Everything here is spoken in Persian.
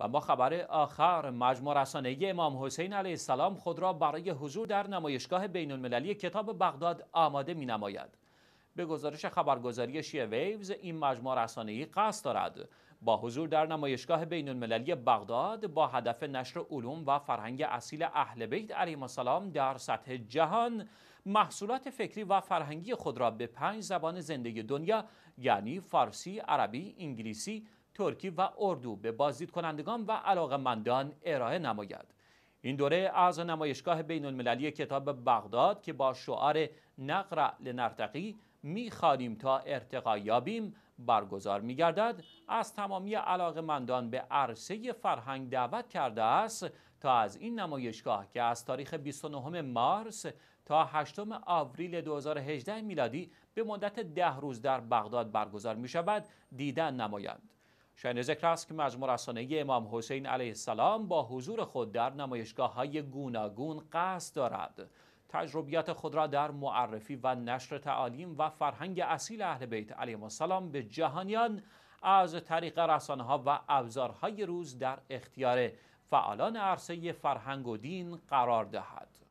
و ما خبر آخر مجموع رسانه امام حسین علیه السلام خود را برای حضور در نمایشگاه بین المللی کتاب بغداد آماده می نماید. به گزارش خبرگزاری شیعه ویوز این مجموع ای قصد دارد با حضور در نمایشگاه بین المللی بغداد با هدف نشر علوم و فرهنگ اصیل اهل بیت علیه السلام در سطح جهان محصولات فکری و فرهنگی خود را به پنج زبان زندگی دنیا یعنی فارسی، عربی، انگلیسی، ترکی و اردو به بازدید کنندگان و مندان ارائه نماید. این دوره از نمایشگاه بین المللی کتاب بغداد که با شعار نقرع لنرتقی میخوانیم تا ارتقا یابیم برگزار میگردد از تمامی مندان به عرصه فرهنگ دعوت کرده است تا از این نمایشگاه که از تاریخ 29 مارس تا 8 آوریل 2018 میلادی به مدت ده روز در بغداد برگزار می شود دیدن نمایند. شاین ذکر است که مجموع رسانه امام حسین علیه السلام با حضور خود در نمایشگاه های گوناگون قصد دارد تجربیات خود را در معرفی و نشر تعالیم و فرهنگ اصیل اهل بیت علیه السلام به جهانیان از طریق رسانه ها و ابزارهای روز در اختیار فعالان عرصه فرهنگ و دین قرار دهد.